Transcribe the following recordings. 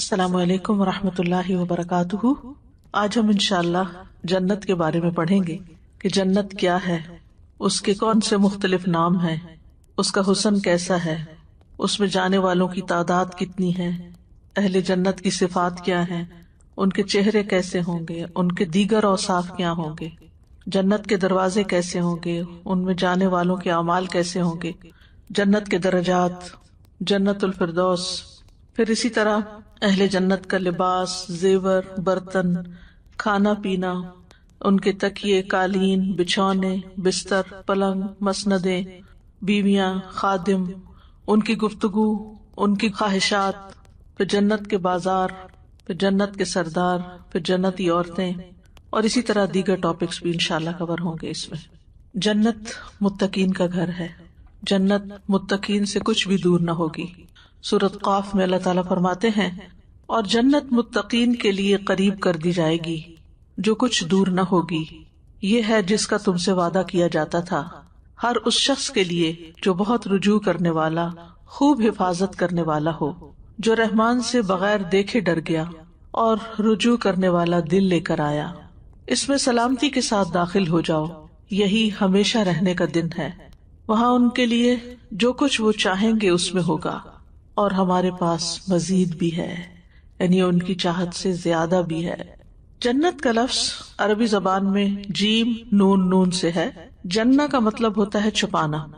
अस्सलाम वालेकुम रहमतुल्लाहि व बरकातुहू आज हम इंशाल्लाह जन्नत के बारे में पढ़ेंगे कि जन्नत क्या है उसके कौन से मुख्तलिफ नाम हैं उसका हुसन कैसा है उसमें जाने वालों की तादाद कितनी है अहले जन्नत की सिफात क्या है उनके चेहरे कैसे होंगे उनके दीगर औसाफ क्या होंगे जन्नत के दरवाजे कैसे होंगे उनमें जाने वालों के अमाल कैसे होंगे जन्नत के दर्जात जन्नतुल फिरदौस फिर इसी तरह अहले जन्नत का लिबास जेवर बर्तन खाना पीना उनके तकिये कालीन बिछौने बिस्तर पलंग मसनदे बीवियां खादिम उनकी गुफ्तगु उनकी ख्वाहिशात फिर जन्नत के बाजार फिर जन्नत के सरदार फिर जन्नती औरतें और इसी तरह दीगर टॉपिक्स भी इंशाल्लाह कवर होंगे इसमें जन्नत मुत्तकीन का घर है जन्नत मुत्तकीन से कुछ भी दूर न होगी सूरत काफ में अल्लाह ताला फरमाते हैं और जन्नत मुत्तकीन के लिए करीब कर दी जाएगी जो कुछ दूर न होगी ये है जिसका तुमसे वादा किया जाता था हर उस शख्स के लिए जो बहुत रुजू करने वाला खूब हिफाजत करने वाला हो जो रहमान से बगैर देखे डर गया और रुजू करने वाला दिल लेकर आया इसमें सलामती के साथ दाखिल हो जाओ यही हमेशा रहने का दिन है वहाँ उनके लिए जो कुछ वो चाहेंगे उसमें होगा और हमारे पास मजीद भी है यानी उनकी चाहत से ज्यादा भी है जन्नत का लफ्स अरबी जबान में जीम नून नून से है जन्ना का मतलब होता है छुपाना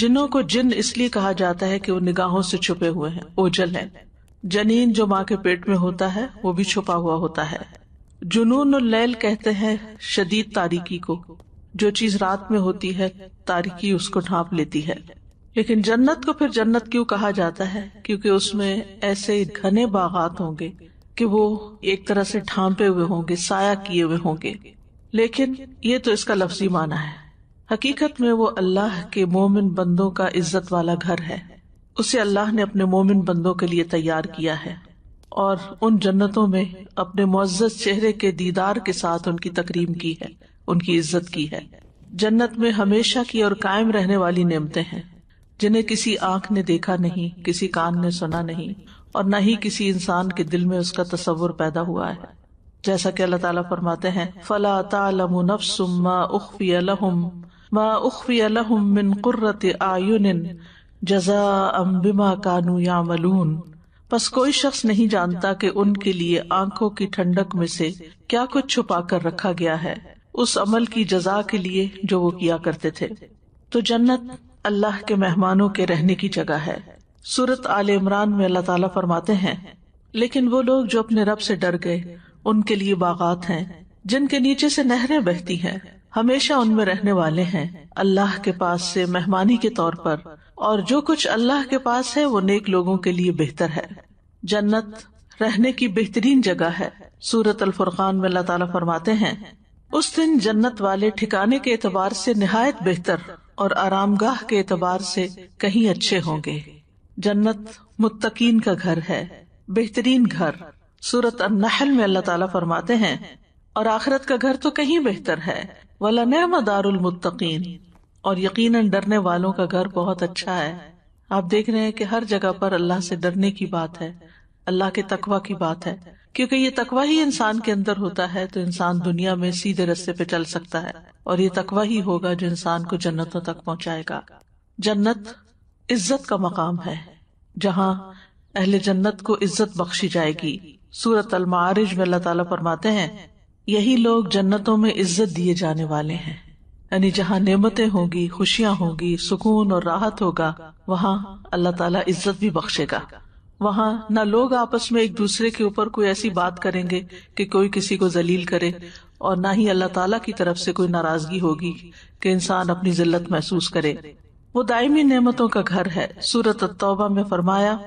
जिन्हों को जिन इसलिए कहा जाता है कि वो निगाहों से छुपे हुए हैं ओझल हैं जनीन जो माँ के पेट में होता है वो भी छुपा हुआ होता है जुनून और लैल कहते हैं शदीद तारीकी को जो चीज रात में होती है तारीकी उसको ढांप लेती है लेकिन जन्नत को फिर जन्नत क्यों कहा जाता है क्योंकि उसमें ऐसे घने बागात होंगे कि वो एक तरह से ठांपे हुए होंगे साया किए हुए होंगे लेकिन ये तो इसका लफ्जी माना है हकीकत में वो अल्लाह के मोमिन बंदों का इज्जत वाला घर है उसे अल्लाह ने अपने मोमिन बंदों के लिए तैयार किया है और उन जन्नतों में अपने मुआजत चेहरे के दीदार के साथ उनकी तकरीम की है उनकी इज्जत की है जन्नत में हमेशा की और कायम रहने वाली नियमते हैं जिन्हें किसी आंख ने देखा नहीं किसी कान ने सुना नहीं और न ही किसी इंसान के दिल में उसका तस्वुर पैदा हुआ है जैसा कि अल्लाह ताला फरमाते हैं फला तालम मा जजा बिमा कानू या मलून बस कोई शख्स नहीं जानता कि उनके लिए आंखों की ठंडक में से क्या कुछ छुपा कर रखा गया है उस अमल की जजा के लिए जो वो किया करते थे तो जन्नत अल्लाह के मेहमानों के रहने की जगह है सूरत आल इमरान में अल्लाह ताला फरमाते हैं लेकिन वो लोग जो अपने रब से डर गए उनके लिए बागात हैं जिनके नीचे से नहरें बहती हैं हमेशा उनमें रहने वाले हैं अल्लाह के पास से मेहमानी के तौर पर और जो कुछ अल्लाह के पास है वो नेक लोगों के लिए बेहतर है जन्नत रहने की बेहतरीन जगह है सूरत अल फुरकान में अल्लाह ताला फरमाते हैं उस दिन जन्नत वाले ठिकाने के एतबार से नहायत बेहतर और आरामगाह के एतबार से कहीं अच्छे होंगे जन्नत मुत्तकीन का घर है बेहतरीन घर सूरत अन्नहल में अल्लाह ताला फरमाते हैं और आखिरत का घर तो कहीं बेहतर है वला नम दारुल मुत्तकीन और यकीनन डरने वालों का घर बहुत अच्छा है आप देख रहे हैं कि हर जगह पर अल्लाह से डरने की बात है अल्लाह के तकवा की बात है क्योंकि ये तकवा ही इंसान के अंदर होता है तो इंसान दुनिया में सीधे रस्ते पे चल सकता है और ये तकवा ही होगा जो इंसान को जन्नतों तक पहुंचाएगा जन्नत इज्जत का मकाम है जहाँ अहले जन्नत को इज्जत बख्शी जाएगी सूरत अलमारिज में अल्लाह ताला फरमाते हैं यही लोग जन्नतों में इज्जत दिए जाने वाले हैं यानी जहाँ नेमतें होंगी खुशियाँ होंगी सुकून और राहत होगा वहाँ अल्लाह ताला इज्जत भी बख्शेगा वहाँ न लोग आपस में एक दूसरे के ऊपर कोई ऐसी बात करेंगे कि कोई किसी को जलील करे और ना ही अल्लाह ताला की तरफ से कोई नाराजगी होगी कि इंसान अपनी जिल्लत महसूस करे वो दायमी नेमतों का घर है सूरत तौबा में फरमाया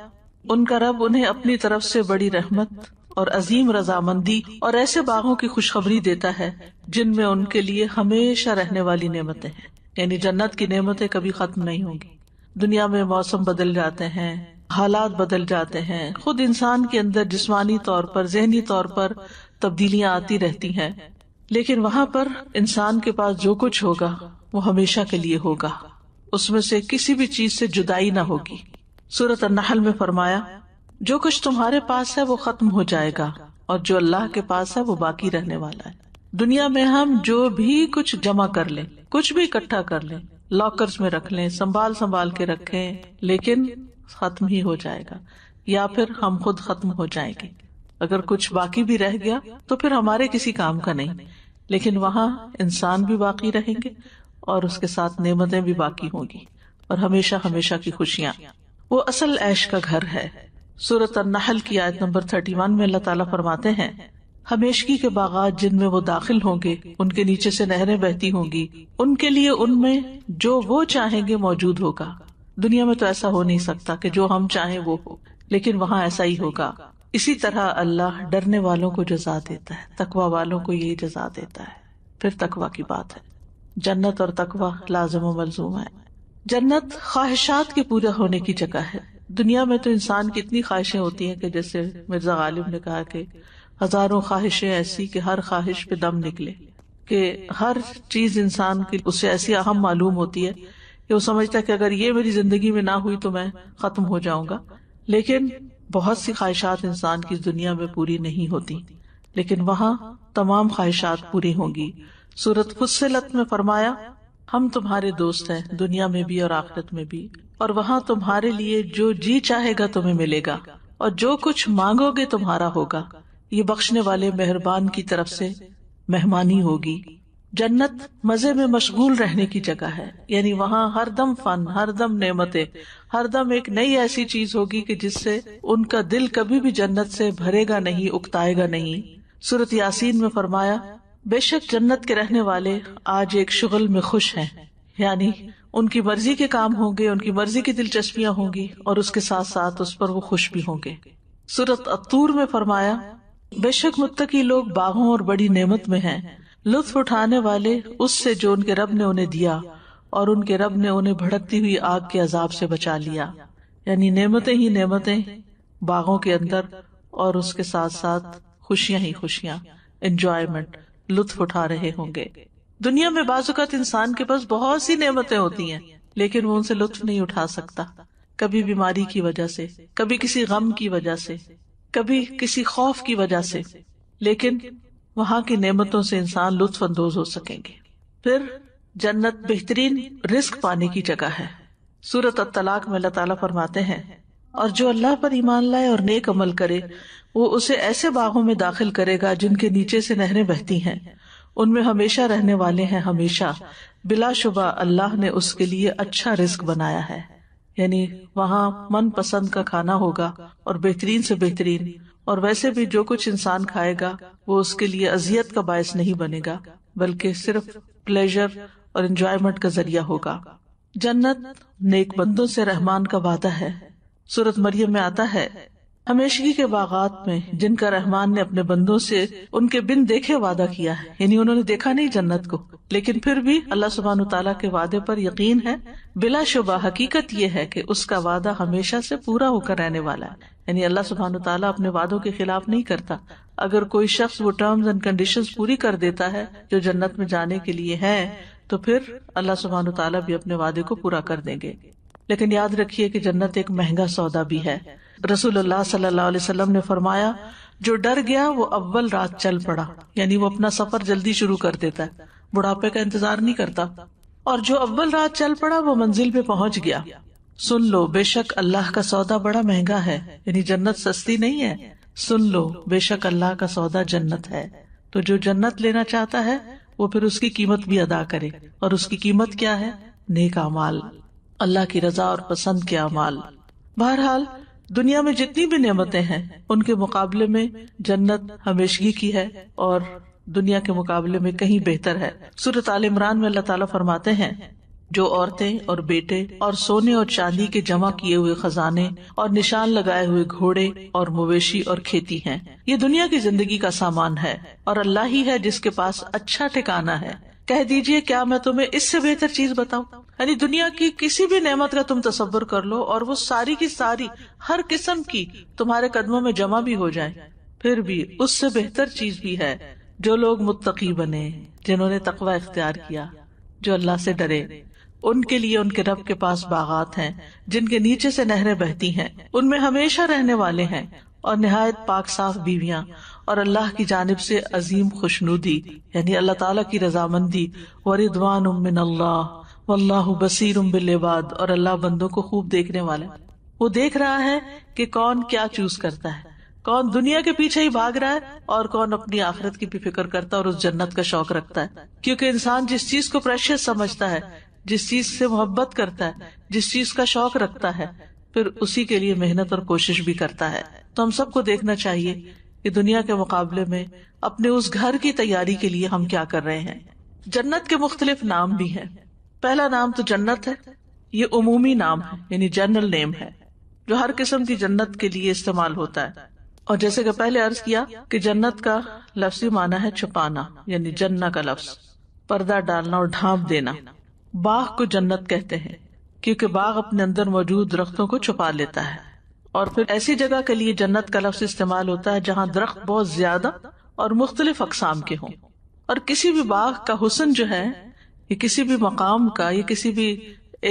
उनका रब उन्हें अपनी तरफ से बड़ी रहमत और अजीम रजामंदी और ऐसे बागों की खुशखबरी देता है जिनमें उनके लिए हमेशा रहने वाली नेमतें हैं यानी जन्नत की नेमतें कभी खत्म नहीं होंगी दुनिया में मौसम बदल जाते हैं हालात बदल जाते हैं खुद इंसान के अंदर जिस्मानी तौर पर जहनी तौर पर तब्दीलियां आती रहती हैं लेकिन वहां पर इंसान के पास जो कुछ होगा वो हमेशा के लिए होगा उसमें से किसी भी चीज से जुदाई ना होगी सूरत नहल में फरमाया जो कुछ तुम्हारे पास है वो खत्म हो जाएगा और जो अल्लाह के पास है वो बाकी रहने वाला है दुनिया में हम जो भी कुछ जमा कर लें कुछ भी इकट्ठा कर लें लॉकर्स में रख लें संभाल संभाल के रखें लेकिन खत्म ही हो जाएगा या फिर हम खुद खत्म हो जाएंगे अगर कुछ बाकी भी रह गया तो फिर हमारे किसी काम का नहीं लेकिन वहाँ इंसान भी बाकी रहेंगे और उसके साथ नेमतें भी बाकी होंगी और हमेशा हमेशा की खुशियाँ वो असल ऐश का घर है सूरत नहल की आयत नंबर थर्टी वन में अल्लाह ताला फरमाते हैं हमेशगी के बागात जिनमें वो दाखिल होंगे उनके नीचे से नहरें बहती होंगी उनके लिए उनमें जो वो चाहेंगे मौजूद होगा दुनिया में तो ऐसा हो नहीं सकता कि जो हम चाहें वो हो लेकिन वहाँ ऐसा ही होगा इसी तरह अल्लाह डरने वालों को जजा देता है तकवा वालों को यही जजा देता है फिर तकवा की बात है जन्नत और तकवा लाजम मलजूम है जन्नत ख्वाहिशात के पूरा होने की जगह है दुनिया में तो इंसान की इतनी ख्वाहिशें होती हैं कि जैसे मिर्जा गालिब ने कहा कि हजारों ख्वाहिशें ऐसी कि हर ख्वाहिश पे दम निकले कि हर चीज इंसान की उससे ऐसी अहम मालूम होती है कि वो समझता है कि अगर ये मेरी जिंदगी में ना हुई तो मैं खत्म हो जाऊंगा लेकिन बहुत सी ख्वाहिशात इंसान की दुनिया में पूरी नहीं होती लेकिन वहाँ तमाम ख्वाहिशात पूरी होंगी सूरत फुसलत में फरमाया हम तुम्हारे दोस्त हैं दुनिया में भी और आखिरत में भी और वहाँ तुम्हारे लिए जो जी चाहेगा तुम्हें मिलेगा और जो कुछ मांगोगे तुम्हारा होगा ये बख्शने वाले मेहरबान की तरफ से मेहमानी होगी जन्नत मजे में मशगूल रहने की जगह है यानी वहाँ हर दम फन हर दम नेमतें हर दम एक नई ऐसी चीज होगी कि जिससे उनका दिल कभी भी जन्नत से भरेगा नहीं उकताएगा नहीं सूरत यासीन में फरमाया बेशक जन्नत के रहने वाले आज एक शुगल में खुश हैं यानी उनकी मर्जी के काम होंगे उनकी मर्जी की दिलचस्पियाँ होंगी और उसके साथ साथ उस पर वो खुश भी होंगे सूरत अतूर में फरमाया बेशक मुत्त लोग बाघों और बड़ी नमत में है लुत्फ उठाने वाले उससे जो उनके रब ने उन्हें दिया और उनके रब ने उन्हें भड़कती हुई आग के अजाब से बचा लिया यानी नेमतें ही नेमतें बागों के अंदर और उसके साथ साथ खुशियां ही खुशियां एंजॉयमेंट लुत्फ उठा रहे होंगे दुनिया में बाजुकत इंसान के पास बहुत सी नेमतें होती हैं लेकिन वो उनसे लुत्फ नहीं उठा सकता कभी बीमारी की वजह से कभी किसी गम की वजह से कभी किसी खौफ की वजह से लेकिन वहां की नेमतों से इंसान लुत्फ अंदोज हो सकेंगे फिर जन्नत बेहतरीन रिस्क पाने की जगह है सूरत तलाक में अल्लाह ताला फरमाते हैं और जो अल्लाह पर ईमान लाए और नेक अमल करे वो उसे ऐसे बागों में दाखिल करेगा जिनके नीचे से नहरें बहती हैं उनमें हमेशा रहने वाले हैं हमेशा बिलाशुबा अल्लाह ने उसके लिए अच्छा रिस्क बनाया है यानी वहाँ मन पसंद का खाना होगा और बेहतरीन से बेहतरीन और वैसे भी जो कुछ इंसान खाएगा वो उसके लिए अजियत का बायस नहीं बनेगा बल्कि सिर्फ प्लेजर और इंजॉयमेंट का जरिया होगा जन्नत नेक बंदों से रहमान का वादा है सूरत मरियम में आता है हमेशगी के बागात में जिनका रहमान ने अपने बंदों से उनके बिन देखे वादा किया है यानी उन्होंने देखा नहीं जन्नत को लेकिन फिर भी अल्लाह सुबहान तला के वादे पर यकीन है बिला शुबा हकीकत यह है कि उसका वादा हमेशा से पूरा होकर रहने वाला है यानी अल्लाह सुबहान तला अपने वादों के खिलाफ नहीं करता अगर कोई शख्स वो टर्म्स एंड कंडीशन पूरी कर देता है जो जन्नत में जाने के लिए है तो फिर अल्लाह सुबहान तला भी अपने वादे को पूरा कर देंगे लेकिन याद रखिये की जन्नत एक महंगा सौदा भी है रसूल अल्लाह अलैहि ने फरमाया जो डर गया वो अव्वल रात चल पड़ा यानी वो अपना सफर जल्दी शुरू कर देता है बुढ़ापे का इंतजार नहीं करता और जो अव्वल रात चल पड़ा वो मंजिल पे पहुंच गया सुन लो बेशक अल्लाह का सौदा बड़ा महंगा है यानी जन्नत सस्ती नहीं है सुन लो बेशक अल्लाह का सौदा जन्नत है तो जो जन्नत लेना चाहता है वो फिर उसकी कीमत भी अदा करे और उसकी कीमत क्या है नेक अमाल अल्लाह की रजा और पसंद के अमाल बहरहाल दुनिया में जितनी भी नियमतें हैं उनके मुकाबले में जन्नत हमेशगी की है और दुनिया के मुकाबले में कहीं बेहतर है सूरत आल इमरान में अल्लाह ताला फरमाते हैं जो औरतें और बेटे और सोने और चांदी के जमा किए हुए खजाने और निशान लगाए हुए घोड़े और मवेशी और खेती हैं ये दुनिया की जिंदगी का सामान है और अल्लाह ही है जिसके पास अच्छा ठिकाना है कह दीजिए क्या मैं तुम्हें इससे बेहतर चीज बताऊं यानी दुनिया की किसी भी नेमत का तुम तस्वर कर लो और वो सारी की सारी हर किस्म की तुम्हारे कदमों में जमा भी हो जाए फिर भी उससे बेहतर चीज भी है जो लोग मुत्तकी बने जिन्होंने तकवा इख्तियार किया जो अल्लाह से डरे उनके लिए उनके रब के पास बागात हैं जिनके नीचे से नहरें बहती हैं उनमें हमेशा रहने वाले हैं और नहायत पाक साफ बीवियां और अल्लाह की जानब से अजीम खुशनुदी यानी अल्लाह ताला की रजामंदी वरिदवान उमिन अल्लाह वल्लाह बसीर बिलबाद और अल्लाह बंदों को खूब देखने वाला वो देख रहा है कि कौन क्या चूज करता है कौन दुनिया के पीछे ही भाग रहा है और कौन अपनी आखिरत की भी फिक्र करता है और उस जन्नत का शौक रखता है क्योंकि इंसान जिस चीज को प्रेशियस समझता है जिस चीज से मोहब्बत करता है जिस चीज का शौक रखता है फिर उसी के लिए मेहनत और कोशिश भी करता है तो हम सबको देखना चाहिए कि दुनिया के मुकाबले में अपने उस घर की तैयारी के लिए हम क्या कर रहे हैं जन्नत के मुख्तलिफ नाम भी हैं पहला नाम तो जन्नत है ये उमूमी नाम है यानी जनरल नेम है जो हर किस्म की जन्नत के लिए इस्तेमाल होता है और जैसे कि पहले अर्ज किया कि जन्नत का लफ्जी माना है छुपाना यानी जन्ना का लफ्ज पर्दा डालना और ढांप देना बाघ को जन्नत कहते हैं क्योंकि बाघ अपने अंदर मौजूद दरख्तों को छुपा लेता है और फिर ऐसी जगह के लिए जन्नत का लफ्ज इस्तेमाल होता है जहाँ दरख्त बहुत ज्यादा और मुख्तलिफ अकसाम के हों और किसी भी बाग का हुसन जो है ये किसी भी मकाम का या किसी भी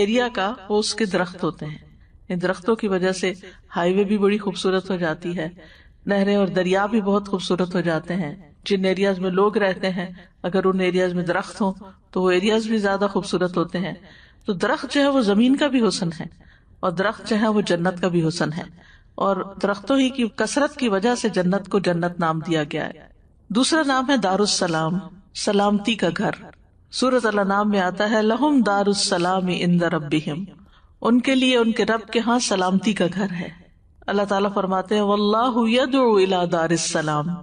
एरिया का वो उसके दरख्त होते हैं इन दरख्तों की वजह से हाईवे भी बड़ी खूबसूरत हो जाती है नहरें और दरिया भी बहुत खूबसूरत हो जाते हैं जिन एरियाज में लोग रहते हैं अगर उन एरियाज में दरख्त हों तो वो एरियाज भी ज्यादा खूबसूरत होते हैं तो दरख्त जो है वो जमीन का भी हुसन है और दरख्त जो है वो जन्नत का भी हुसन है और दरख्तों ही की कसरत की वजह से जन्नत को जन्नत नाम दिया गया है दूसरा नाम है दारुसलाम सलामती का घर सूरत नाम में आता है लहुम दारुसलाम इंदर रबिम उनके लिए उनके रब के यहाँ सलामती का घर है अल्लाह ताला फरमाते हैं वल्लाह दारिस सलाम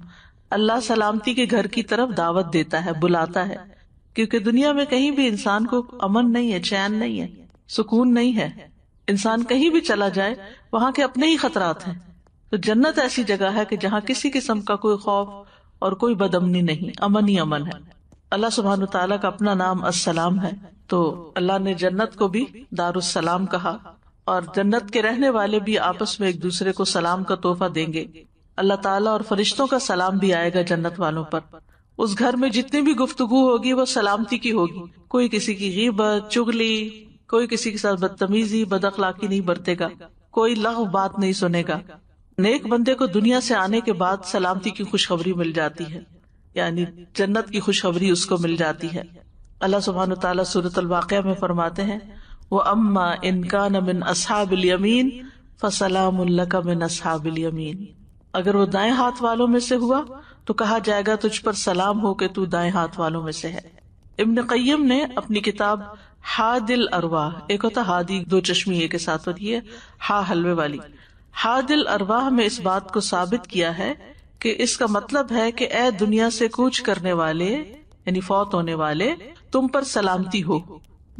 अल्लाह सलामती के घर की तरफ दावत देता है बुलाता है क्योंकि दुनिया में कहीं भी इंसान को अमन नहीं है चैन नहीं है सुकून नहीं है इंसान कहीं भी चला जाए वहां के अपने ही खतरात हैं तो जन्नत ऐसी जगह है कि जहाँ किसी किस्म का कोई खौफ और कोई बदमनी नहीं अमन ही अमन है अल्लाह सुबहान तला का अपना नाम असलाम है तो अल्लाह ने जन्नत को भी दारुसलाम कहा और जन्नत के रहने वाले भी आपस में एक दूसरे को सलाम का तोहफा देंगे अल्लाह ताला और फरिश्तों का सलाम भी आएगा जन्नत वालों पर उस घर में जितनी भी गुफ्तगु होगी वो सलामती की होगी कोई किसी की गिबत चुगली कोई किसी के साथ बदतमीजी बद अखलाकी नहीं बरतेगा कोई लग बात नहीं सुनेगा नेक बंदे को दुनिया से आने के बाद सलामती की खुशखबरी मिल जाती है यानी जन्नत की खुशखबरी उसको मिल जाती है अल्लाह सुबहान तला सूरत वाक़ में फरमाते हैं वो अम्मा इनका नमिन असहाबिल यमीन फसलाम मिन असहाबिल यमीन अगर वो दाएं हाथ वालों में से हुआ तो कहा जाएगा तुझ पर सलाम हो के तू दाएं हाथ वालों में से है इब्न कय्यम ने अपनी किताब हादिल अरवाह एक होता हादी दो चश्मी के साथ और ये हा हलवे वाली हादिल अरवाह में इस बात को साबित किया है कि इसका मतलब है कि ए दुनिया से कूच करने वाले यानी फौत होने वाले तुम पर सलामती हो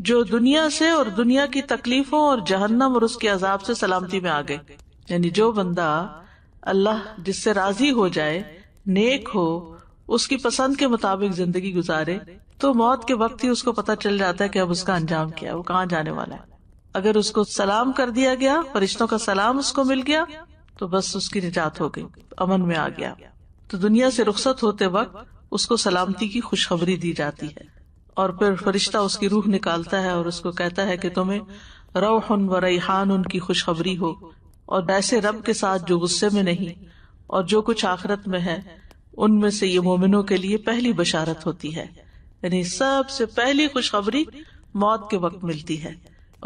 जो दुनिया से और दुनिया की तकलीफों और जहन्नम और उसके अजाब से सलामती में आ गए यानी जो बंदा अल्लाह जिससे राजी हो जाए नेक हो उसकी पसंद के मुताबिक जिंदगी गुजारे तो मौत के वक्त ही उसको पता चल जाता है कि अब उसका अंजाम क्या है वो कहाँ जाने वाला है अगर उसको सलाम कर दिया गया फरिश्तों का सलाम उसको मिल गया तो बस उसकी निजात हो गई अमन में आ गया तो दुनिया से रुख्सत होते वक्त उसको सलामती की खुशखबरी दी जाती है और फिर फरिश्ता उसकी रूह निकालता है और उसको कहता है कि तुम्हें रोहन व रईहान उनकी खुशखबरी हो और ऐसे रब के साथ जो गुस्से में नहीं और जो कुछ आखरत में है उनमें से ये मोमिनों के लिए पहली बशारत होती है यानी सबसे पहली खुशखबरी मौत के वक्त मिलती है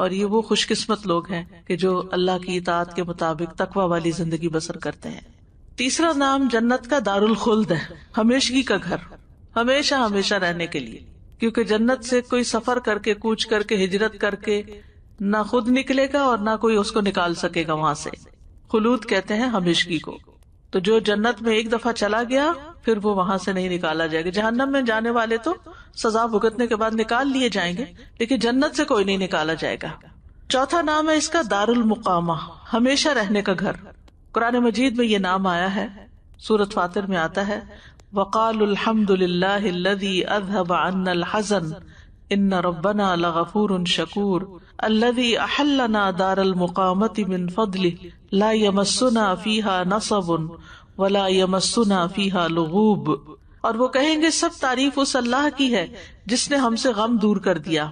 और ये वो खुशकिस्मत लोग हैं कि जो अल्लाह की इतात के मुताबिक तकवा वाली जिंदगी बसर करते हैं तीसरा नाम जन्नत का दारुल खुल्द है हमेशगी का घर हमेशा हमेशा रहने के लिए क्योंकि जन्नत से कोई सफर करके कूच करके हिजरत करके ना खुद निकलेगा और ना कोई उसको निकाल सकेगा वहां से खलूद कहते हैं हमेशगी को तो जो जन्नत में एक दफा चला गया फिर वो वहां से नहीं निकाला जाएगा जहन्नम में जाने वाले तो सजा भुगतने के बाद निकाल लिए जाएंगे लेकिन जन्नत से कोई नहीं निकाला जाएगा चौथा नाम है इसका दारुल मुकामा हमेशा रहने का घर कुरान मजीद में ये नाम आया है सूरत फातिर में आता है वकाल अल्हम्दुलिल्लाह अजहब अन हजन इन रब्बना लगफूर शकूर अल्लदी अहलना दारल मुकामत बिन फदल ला यमस्सुना फीहा नसबुन वला यमस्सुना फीहा लुगूब और वो कहेंगे सब तारीफ उस अल्लाह की है जिसने हमसे गम दूर कर दिया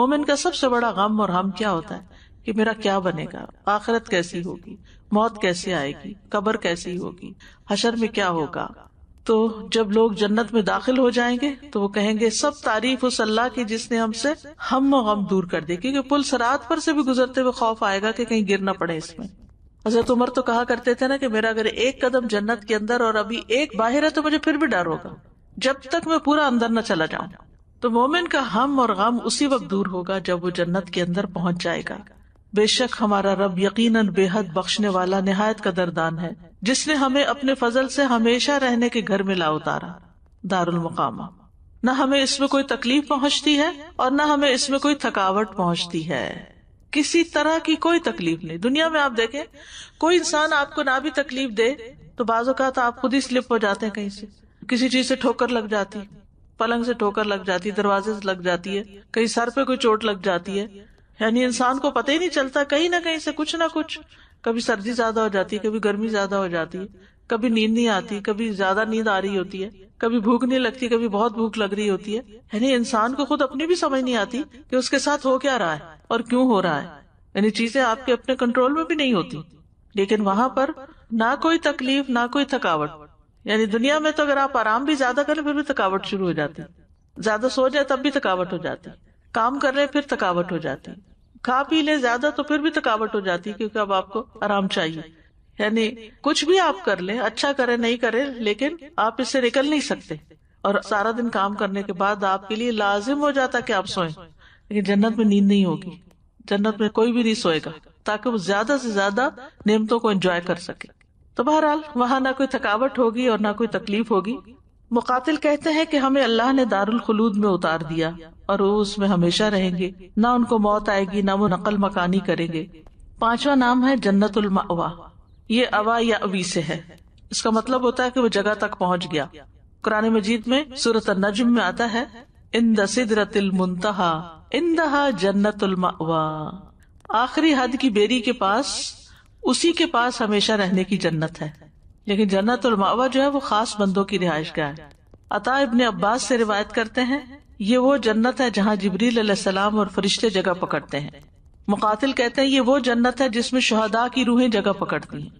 मोमिन का सबसे बड़ा गम और हम क्या होता है कि मेरा क्या बनेगा आखिरत कैसी होगी मौत कैसे आएगी कबर कैसी होगी हशर में क्या होगा तो जब लोग जन्नत में दाखिल हो जाएंगे तो वो कहेंगे सब तारीफ उस अल्लाह की जिसने हमसे हम गम दूर कर दी क्योंकि पुल सरात पर से भी गुजरते हुए खौफ आएगा कि कहीं गिर ना पड़े इसमें हजरत उमर तो कहा करते थे ना कि मेरा अगर एक कदम जन्नत के अंदर और अभी एक बाहर है तो मुझे फिर भी डर होगा जब तक मैं पूरा अंदर न चला जाऊं तो मोमिन का हम और गम उसी वक्त दूर होगा जब वो जन्नत के अंदर पहुंच जाएगा बेशक हमारा रब यकीनन बेहद बख्शने वाला निहायत कदरदान है जिसने हमें अपने फजल से हमेशा रहने के घर में ला उतारा दारुल मुकामा न हमें इसमें कोई तकलीफ पहुंचती है और न हमें इसमें कोई थकावट पहुंचती है किसी तरह की कोई तकलीफ नहीं दुनिया में आप देखें कोई इंसान आपको ना भी तकलीफ दे तो बाजू का आप खुद ही स्लिप हो जाते हैं कहीं से किसी चीज से ठोकर लग जाती पलंग से ठोकर लग जाती दरवाजे से लग जाती है कहीं सर पे कोई चोट लग जाती है यानी इंसान को पता ही नहीं चलता कहीं ना कहीं से कुछ ना कुछ कभी सर्दी ज्यादा हो जाती है कभी गर्मी ज्यादा हो जाती है कभी नींद नहीं आती कभी ज्यादा नींद आ रही होती है कभी भूख नहीं लगती कभी बहुत भूख लग रही होती है यानी इंसान को खुद अपनी भी समझ नहीं आती कि उसके साथ हो क्या रहा है और क्यों हो रहा है यानी चीजें आपके अपने कंट्रोल में भी नहीं होती लेकिन वहाँ पर ना कोई तकलीफ ना कोई थकावट यानी दुनिया में तो अगर आप आराम भी ज्यादा करें फिर भी थकावट शुरू हो जाती ज्यादा सो जाए तब भी थकावट हो जाती काम कर रहे फिर थकावट हो जाती खा पी ले ज्यादा तो फिर भी थकावट हो जाती है क्योंकि अब आपको आराम चाहिए यानी कुछ भी आप कर ले अच्छा करे नहीं करे लेकिन आप इससे निकल नहीं सकते और सारा दिन काम करने के बाद आपके लिए लाजिम हो जाता की आप सोए लेकिन जन्नत में नींद नहीं होगी जन्नत में कोई भी नहीं सोएगा ताकि वो ज्यादा से ज्यादा नियमतों को एंजॉय कर सके तो बहरहाल वहां ना कोई थकावट होगी और ना कोई तकलीफ होगी मुकातिल कहते हैं कि हमें अल्लाह ने दारुल खलूद में उतार दिया और वो उसमें हमेशा रहेंगे ना उनको मौत आएगी ना वो नकल मकानी करेंगे पांचवा नाम है जन्नतुल मावा ये अवा या अवी से है इसका मतलब होता है कि वो जगह तक पहुंच गया कुरान मजीद में सूरत नजम में आता है इन दिदरतिल मुंतहा इन दहा जन्नतुल मावा आखिरी हद की बेरी के पास उसी के पास हमेशा रहने की जन्नत है लेकिन जन्नत और मावा जो है वो खास बंदों की रिहाइश का है अता इबन अब्बास से रिवायत करते हैं ये वो जन्नत है जहाँ जबरील और फरिश्ते जगह पकड़ते हैं मुकातिल कहते हैं ये वो जन्नत है जिसमें शहदा की रूहें जगह पकड़ती हैं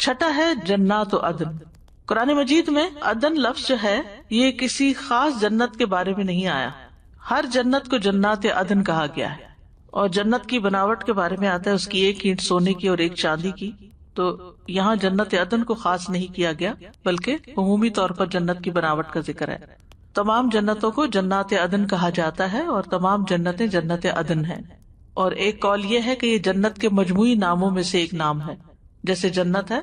छठा है जन्नात अदन कुरान मजीद में अदन लफ्ज जो है ये किसी खास जन्नत के बारे में नहीं आया हर जन्नत को जन्नात अदन कहा गया है और जन्नत की बनावट के बारे में आता है उसकी एक ईंट सोने की और एक चांदी की तो यहाँ जन्नत अदन को खास नहीं किया गया बल्कि अमूमी तौर पर जन्नत की बनावट का जिक्र है तमाम जन्नतों को जन्नत अदन कहा जाता है और तमाम जन्नतें जन्नत अदन है और एक कौल ये है कि ये जन्नत के मजमू नामों में से एक नाम है जैसे जन्नत है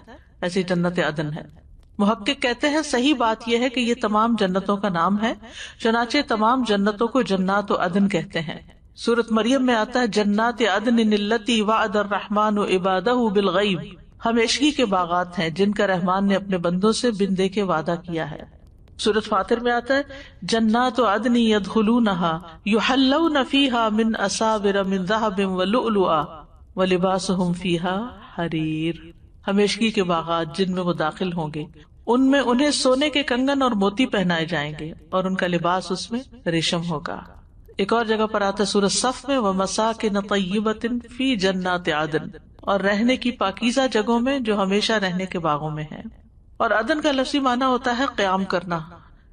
ऐसी जन्नत अदन है मुहक्क कहते हैं सही बात यह है कि ये तमाम जन्नतों का नाम है चनाचे तमाम जन्नतों को जन्नात अदन कहते हैं सूरत मरियम में आता है जन्नात अदन निल्लती व अदर रहमान इबादह हमेशगी के बागात हैं जिनका रहमान ने अपने बंदों से बिन देके वादा किया है सूरत फातिर में आता है जन्नात अदनी यदलू नहा यू नफीहा मिन असाबिर मिन जहाबिम वलुआ व लिबास फीहा हरीर हमेशगी के बागात जिनमें वो दाखिल होंगे उनमें उन्हें सोने के कंगन और मोती पहनाए जाएंगे और उनका लिबास उसमें रेशम होगा एक और जगह पर आता है सूरत सफ में व मसा के नतबतिन फी जन्नात आदन और रहने की पाकिजा जगहों में जो हमेशा रहने के बागों में है और अदन का लफ्जी माना होता है क्याम करना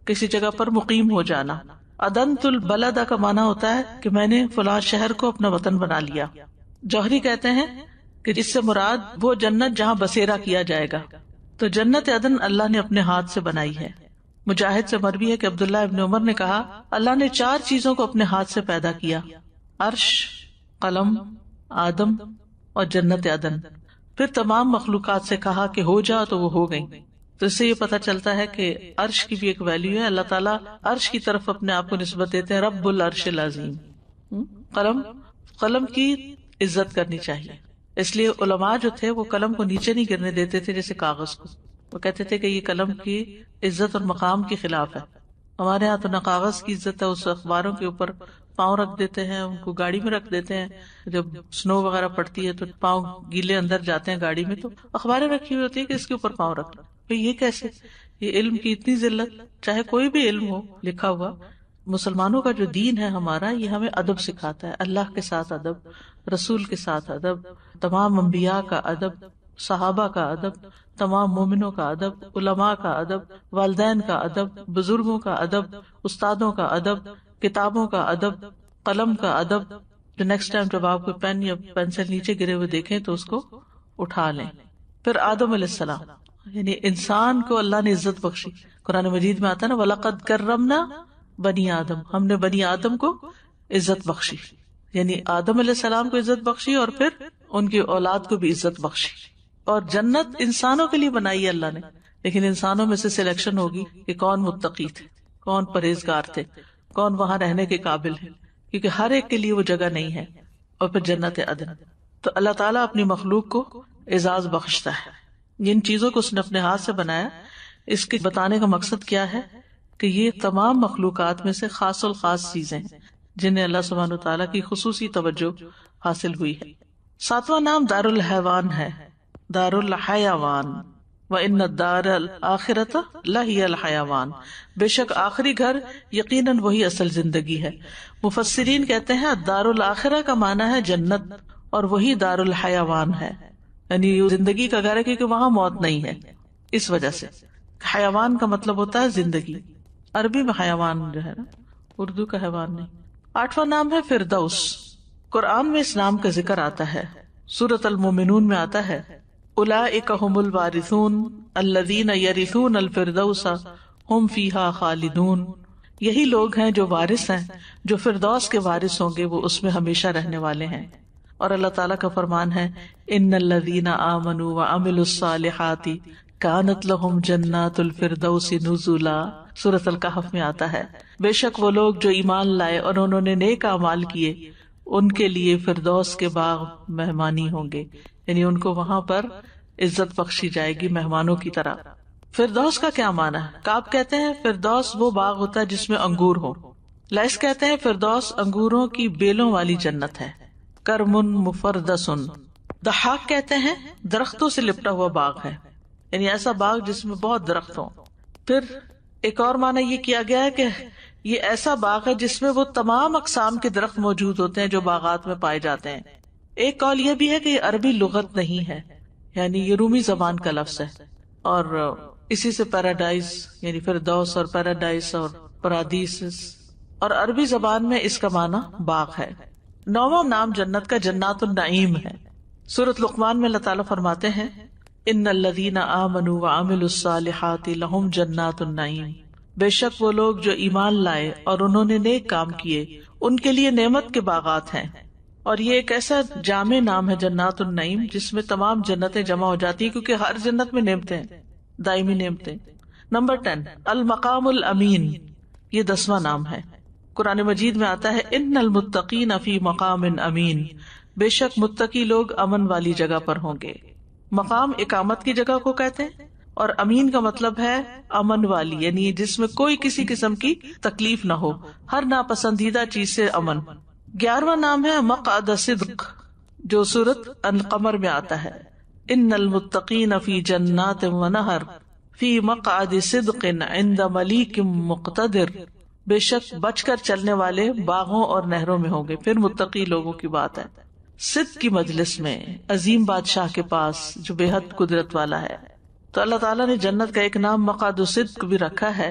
किसी जगह पर मुकीम हो जाना अदन तुल बलदा का माना होता है कि मैंने फुला शहर को अपना वतन बना लिया जौहरी कहते हैं कि इससे मुराद वो जन्नत जहाँ बसेरा किया जाएगा तो जन्नत अदन अल्लाह ने अपने हाथ से बनाई है मुजाहिद से मरवी है की अब्दुल्ला अबन उमर ने कहा अल्लाह ने चार चीजों को अपने हाथ से पैदा किया अर्श कलम आदम और जन्नत अदन फिर तमाम मखलूक से कहा कि हो जा तो वो हो गई तो इससे ये पता चलता है कि अर्श की भी एक वैल्यू है अल्लाह ताला अर्श की तरफ अपने आप को नस्बत देते हैं रब्बुल अर्श लाजीम हम्म? कलम कलम की इज्जत करनी चाहिए इसलिए उलमा जो थे वो कलम को नीचे नहीं गिरने देते थे जैसे कागज को वो कहते थे कि ये कलम की इज्जत और मकाम के खिलाफ है हमारे यहाँ तो न कागज की इज्जत है उस अखबारों के ऊपर पाँव रख देते हैं उनको गाड़ी में रख देते हैं जब स्नो वगैरह पड़ती है तो पाँव गीले अंदर जाते हैं गाड़ी में तो अखबारें रखी हुई होती है कि इसके ऊपर पाँव रख लो तो ये कैसे ये इल्म की इतनी जिल्लत चाहे कोई भी इल्म हो लिखा हुआ मुसलमानों का जो दीन है हमारा ये हमें अदब सिखाता है अल्लाह के साथ अदब रसूल के साथ अदब तमाम अम्बिया का अदब सहाबा का अदब तमाम मोमिनों का अदब उलमा का अदब वालदेन का अदब बुजुर्गों का अदब उस्तादों का अदब किताबों का अदब कलम का अदब जो नेक्स्ट टाइम जब आप कोई पेन या पेंसिल नीचे गिरे हुए देखें तो उसको उठा लें फिर आदम सलाम यानी इंसान को अल्लाह ने इज्जत बख्शी कुरान मजीद में आता है ना वलकद करमना बनी आदम हमने बनी आदम को इज्जत बख्शी यानी आदम सलाम को इज्जत बख्शी और फिर उनकी औलाद को भी इज्जत बख्शी और जन्नत इंसानों के लिए बनाई है अल्लाह ने लेकिन इंसानों में से सिलेक्शन होगी कि कौन मुत्तकी थे कौन परहेजगार थे कौन वहां रहने के काबिल है क्योंकि हर एक के लिए वो जगह नहीं है और फिर जन्नत अदन तो अल्लाह ताला अपनी मखलूक को एजाज बख्शता है जिन चीजों को उसने अपने हाथ से बनाया इसके बताने का मकसद क्या है कि ये तमाम मखलूक में से खास और खास चीजें हैं जिन्हें अल्लाह सुबहान तला की खसूसी तवज्जो हासिल हुई है सातवां नाम दारुल हैवान है दारुल हयावान व इन दारल आखिरत लहयावान बेशक आखिरी घर यकीनन वही असल जिंदगी है मुफसरीन कहते हैं दारुल आखिरा का माना है जन्नत और वही दारुल हयावान है यानी जिंदगी का घर है क्योंकि वहां मौत नहीं है इस वजह से हयावान का मतलब होता है जिंदगी अरबी में हयावान जो है ना उर्दू का हैवान नहीं आठवां नाम है फिरदौस कुरान में इस नाम का जिक्र आता है सूरत अलमोमिन में आता है उलाइकहुमुल हम फीहा खालिदून यही लोग हैं जो वारिस हैं जो फिरदौस के वारिस होंगे वो उसमें हमेशा रहने वाले हैं और अल्लाह ताला का फरमान है इन लदीना आमनु व अमिलसालहाती कानत लहुम जन्नातुल फिरदौसी नुजुला सूरत अल कहफ में आता है बेशक वो लोग जो ईमान लाए और उन्होंने नेक अमाल किए उनके लिए फिरदौस के बाग मेहमानी होंगे यानी उनको वहां पर इज्जत बख्शी जाएगी मेहमानों की तरह फिरदौस का क्या माना है काब कहते हैं फिरदौस वो बाग होता है जिसमें अंगूर हो लाइस कहते हैं फिरदौस अंगूरों की बेलों वाली जन्नत है करमुन मुफरदसन दहाक कहते हैं दरख्तों से लिपटा हुआ बाग है यानी ऐसा बाग जिसमें बहुत दरख्त हो फिर एक और माना ये किया गया है कि ये ऐसा बाग है जिसमें वो तमाम अकसाम के दरख्त मौजूद होते हैं जो बागात में पाए जाते हैं एक कौल यह भी है कि अरबी लुगत नहीं है यानी ये रूमी जबान का लफ्ज है और uh, इसी से पैराडाइज यानी फिर दौस और पैराडाइज और परादीस और अरबी जबान में इसका माना बाग है नौवा नाम जन्नत का जन्नात नईम है सूरत लुकमान में लताला फरमाते हैं इन लदीना आमनु वामिलहाती जन्नात नईम बेशक वो लोग जो ईमान लाए और उन्होंने नेक काम किए उनके लिए नेमत के बागात हैं और ये एक ऐसा जामे नाम है जन्नात नईम जिसमें तमाम जन्नतें जमा हो जाती है क्योंकि हर जन्नत में नेमते हैं दायमी नेमते नंबर टेन अल मकाम अमीन ये दसवा नाम है कुरान मजीद में आता है इन मुतकी नफी मकाम अमीन बेशक मुत्तकी लोग अमन वाली जगह पर होंगे मकाम इकामत की जगह को कहते हैं और अमीन का मतलब है अमन वाली यानी जिसमें कोई किसी किस्म की तकलीफ ना हो हर नापसंदीदा चीज से अमन ग्यारहवा नाम है मकद सिद्क जो सूरत कमर में आता है इन अलमुतकीन फी जन्नात वनहर फी मकद सिद्क इंद मलिक मुकतदर बेशक बचकर चलने वाले बागों और नहरों में होंगे फिर मुतकी लोगों की बात है सिद्ध की मजलिस में अजीम बादशाह के पास जो बेहद कुदरत वाला है तो अल्लाह ताला ने जन्नत का एक नाम सिद्क भी रखा है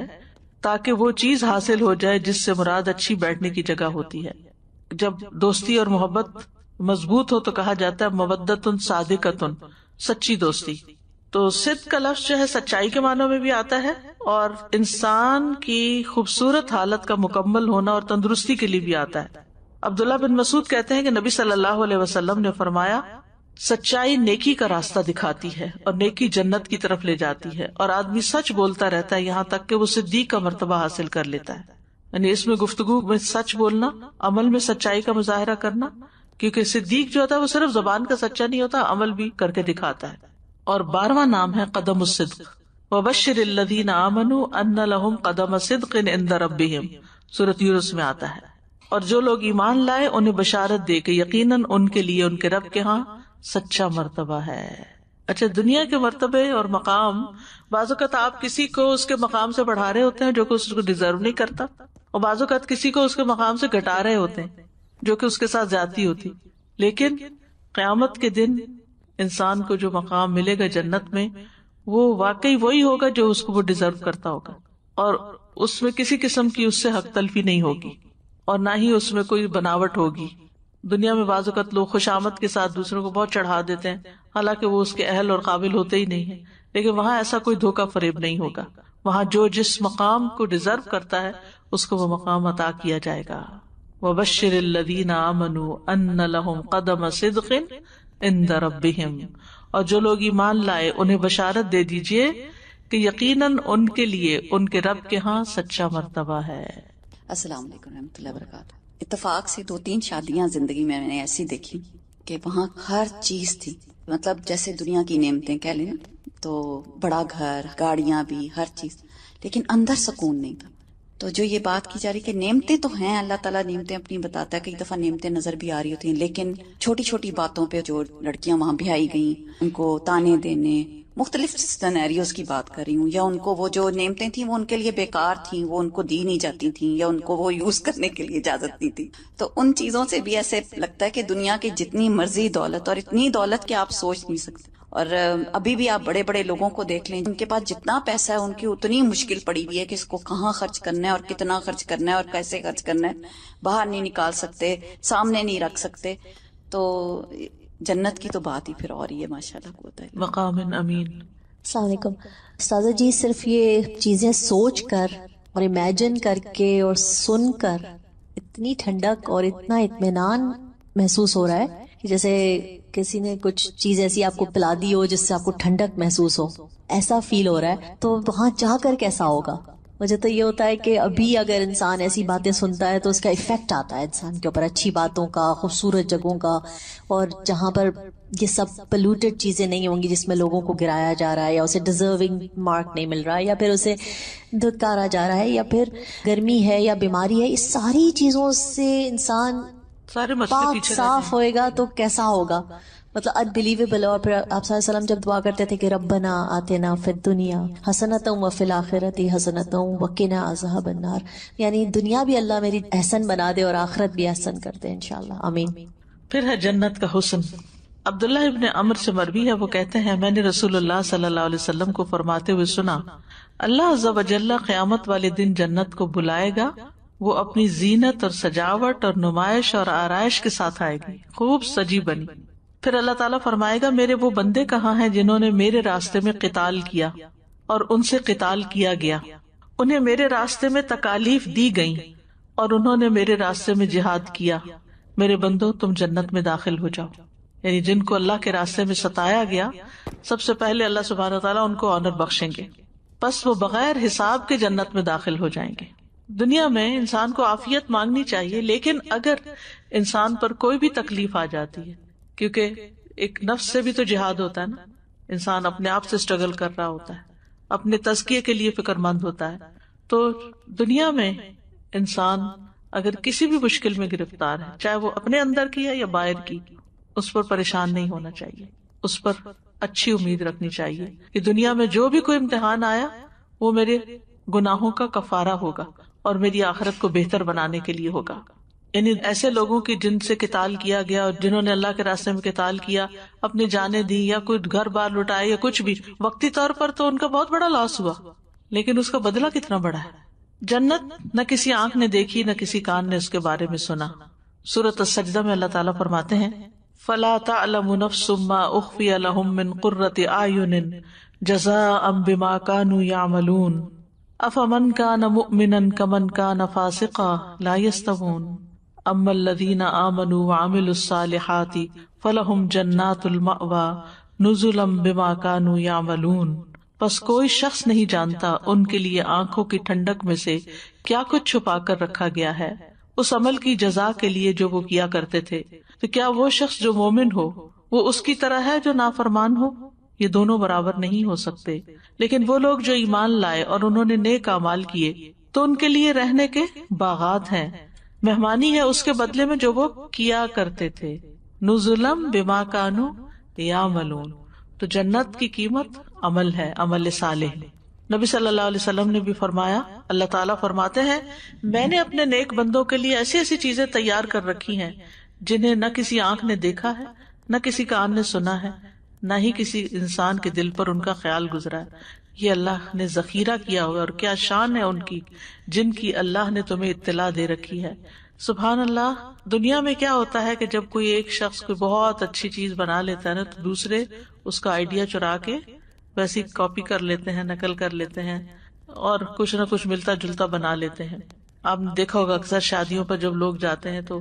ताकि वो चीज हासिल हो जाए जिससे मुराद अच्छी बैठने की जगह होती है जब दोस्ती और मोहब्बत मजबूत हो तो कहा जाता है मबदतुन सादिकतुन सच्ची दोस्ती तो सिद्ध का लफ्ज जो है सच्चाई के मानों में भी आता है और इंसान की खूबसूरत हालत का मुकम्मल होना और तंदुरुस्ती के लिए भी आता है अब्दुल्ला बिन मसूद कहते हैं कि नबी सल्लल्लाहु अलैहि वसल्लम ने फरमाया सच्चाई नेकी का रास्ता दिखाती है और नेकी जन्नत की तरफ ले जाती है और आदमी सच बोलता रहता है यहाँ तक के वो सिद्दीक का मरतबा हासिल कर लेता है यानी इसमें गुफ्तगु में सच बोलना अमल में सच्चाई का मुजाहरा करना क्योंकि सिद्दीक जो होता है वो सिर्फ जबान का सच्चा नहीं होता अमल भी करके दिखाता है और बारवा नाम है कदम सिद्द वबशर आमनु अन्न लहुम कदम सिद्द इंद सूरत यूरस में आता है और जो लोग ईमान लाए उन्हें बशारत दे के यकीन उनके लिए उनके रब के यहाँ सच्चा मरतबा है अच्छा दुनिया के मरतबे और मकाम बाजुकत आप किसी को उसके मकाम से बढ़ा रहे होते हैं जो कि उसको डिजर्व नहीं करता और बाजूकात किसी को उसके मकाम से घटा रहे होते हैं जो कि उसके साथ जाती होती लेकिन क्यामत के दिन इंसान को जो मकाम मिलेगा जन्नत में वो वाकई वही होगा जो उसको वो डिजर्व करता होगा और उसमें किसी किस्म की उससे हक तलफी नहीं होगी और ना ही उसमें कोई बनावट होगी दुनिया में बाजुकत लोग खुशामद के साथ दूसरों को बहुत चढ़ा देते हैं हालांकि वो उसके अहल और काबिल होते ही नहीं है लेकिन वहां ऐसा कोई धोखा फरेब नहीं होगा वहां जो जिस मकाम को डिजर्व करता है उसको वो मकाम अता किया जाएगा वबशर लदीन आमनु अन्न लहुम कदम सिद्किन इंद रब्बिहिम और जो लोग ईमान लाए उन्हें बशारत दे दीजिए कि यकीनन उनके लिए उनके रब के यहाँ सच्चा मरतबा है अस्सलाम वालेकुम रहमतुल्लाहि वबरकातुहू इतफाक से दो तीन शादियां जिंदगी में मैंने ऐसी देखी कि वहाँ हर चीज थी मतलब जैसे दुनिया की नेमतें कह लें तो बड़ा घर गाड़ियां भी हर चीज लेकिन अंदर सुकून नहीं था तो जो ये बात की जा रही है कि नियमतें तो हैं अल्लाह ताला नियमतें अपनी बताता है कई दफ़ा नियमतें नज़र भी आ रही होती हैं लेकिन छोटी छोटी बातों पे जो लड़कियां वहां भी आई गई उनको ताने देने मुख्तलिफ की बात कर रही हूँ या उनको वो जो नियमतें थी वो उनके लिए बेकार थी वो उनको दी नहीं जाती थी या उनको वो यूज करने के लिए इजाजत नहीं थी तो उन चीजों से भी ऐसे लगता है कि दुनिया की जितनी मर्जी दौलत और इतनी दौलत की आप सोच नहीं सकते और अभी भी आप बड़े बड़े लोगों को देख लें जिनके पास जितना पैसा है उनकी उतनी मुश्किल पड़ी हुई है कि इसको कहाँ खर्च करना है और कितना खर्च करना है और कैसे खर्च करना है बाहर नहीं निकाल सकते सामने नहीं रख सकते तो जन्नत की तो बात ही फिर और ही है माशाल्लाह होता है मकाम अमीन सलामकुम सादा जी सिर्फ ये चीज़ें सोच कर और इमेजिन करके और सुनकर इतनी ठंडक और इतना इतमान महसूस हो रहा है कि जैसे किसी ने कुछ चीज ऐसी आपको पिला दी हो जिससे आपको ठंडक महसूस हो ऐसा फील हो रहा है तो वहां जाकर कैसा होगा मुझे तो ये होता है कि अभी अगर इंसान ऐसी बातें सुनता है तो उसका इफेक्ट आता है इंसान के ऊपर अच्छी बातों का खूबसूरत जगहों का और जहां पर ये सब पलूटेड चीज़ें नहीं होंगी जिसमें लोगों को गिराया जा रहा है या उसे डिजर्विंग मार्क नहीं मिल रहा है या फिर उसे धुतकारा जा रहा है या फिर गर्मी है या बीमारी है इस सारी चीज़ों से इंसान सारे मसले साफ होएगा तो कैसा होगा मतलब अनबिलीवेबल और फिर आप सल्लम जब दुआ करते थे कि रबना आते ना फिर दुनिया हसनतों व फिल आखिरत हसनतों वकिना अजहब अन्नार यानी दुनिया भी अल्लाह मेरी एहसन बना दे और आखिरत भी एहसन कर दे इनशाला आमीन फिर है जन्नत का हुसन अब्दुल्ला इबन अमर से मरवी है वो कहते हैं मैंने रसूलुल्लाह सल्लल्लाहु अलैहि वसल्लम को फरमाते हुए सुना अल्लाह वजल्ला क्यामत वाले दिन जन्नत को बुलाएगा वो अपनी जीनत और सजावट और नुमाइश और आरइश के साथ आएगी खूब सजी बनी फिर अल्लाह ताला फरमाएगा मेरे वो बंदे कहाँ हैं जिन्होंने मेरे रास्ते में कताल किया और उनसे कताल किया गया उन्हें मेरे रास्ते में तकालीफ दी गई और उन्होंने मेरे रास्ते में जिहाद किया मेरे बंदो तुम जन्नत में दाखिल हो जाओ यानी जिनको अल्लाह के रास्ते में सताया गया सबसे पहले अल्लाह सुबहान तला उनको ऑनर बख्शेंगे बस वो बगैर हिसाब के जन्नत में दाखिल हो जाएंगे दुनिया में इंसान को आफियत मांगनी चाहिए लेकिन अगर इंसान पर कोई भी तकलीफ आ जाती है क्योंकि एक नफ्स से भी तो जिहाद होता है ना इंसान अपने आप से स्ट्रगल कर रहा होता है अपने तस्किए के लिए फिक्रमंद होता है तो दुनिया में इंसान अगर किसी भी मुश्किल में गिरफ्तार है चाहे वो अपने अंदर की है या बाहर की उस पर परेशान नहीं होना चाहिए उस पर अच्छी उम्मीद रखनी चाहिए कि दुनिया में जो भी कोई इम्तिहान आया वो मेरे गुनाहों का कफारा होगा और मेरी आखिरत को बेहतर बनाने के लिए होगा यानी ऐसे लोगों की जिनसे किताल किया गया और जिन्होंने अल्लाह के रास्ते में किताल किया अपनी जाने दी या कुछ घर बार लुटाए या कुछ भी वक्ती तौर पर तो उनका बहुत बड़ा लॉस हुआ लेकिन उसका बदला कितना बड़ा है जन्नत न किसी आंख ने देखी न किसी कान ने उसके बारे में सुना सूरत सजदा में अल्लाह ताला फरमाते हैं फला तलमुनफसुम्मा उखफी अलहमिन कुर्रत आयुन जजा अम्बिमा कानू यामलून अफमन का न मुमिन कमन का न फासिका लायस्तवून अम्मल्लदीन आमनु वामिलसालहाति फलहुम जन्नातुलमवा नुजुलम बिमा कानू यामलून बस कोई शख्स नहीं जानता उनके लिए आंखों की ठंडक में से क्या कुछ छुपा कर रखा गया है उस अमल की जजा के लिए जो वो किया करते थे तो क्या वो शख्स जो मोमिन हो वो उसकी तरह है जो नाफरमान हो ये दोनों बराबर नहीं हो सकते लेकिन वो लोग जो ईमान लाए और उन्होंने नेक अमाल किए तो उनके लिए रहने के बागात हैं मेहमानी है उसके बदले में जो वो किया करते थे नुजुलम बिमा कानू या मलून तो जन्नत की कीमत अमल है अमल साले नबी सल्लल्लाहु अलैहि वसल्लम ने भी फरमाया अल्लाह ताला फरमाते हैं मैंने अपने नेक बंदों के लिए ऐसी ऐसी चीजें तैयार कर रखी हैं जिन्हें न किसी आंख ने देखा है न किसी कान ने सुना है ना ही किसी इंसान के दिल पर उनका ख्याल गुजरा है ये अल्लाह ने जखीरा किया हुआ और क्या शान है उनकी जिनकी अल्लाह ने तुम्हें इत्तला दे रखी है सुबहान अल्लाह दुनिया में क्या होता है कि जब कोई एक शख्स कोई बहुत अच्छी चीज बना लेता है ना तो दूसरे उसका आइडिया चुरा के वैसे कॉपी कर लेते हैं नकल कर लेते हैं और कुछ ना कुछ मिलता जुलता बना लेते हैं आपने देखा होगा अक्सर शादियों पर जब लोग जाते हैं तो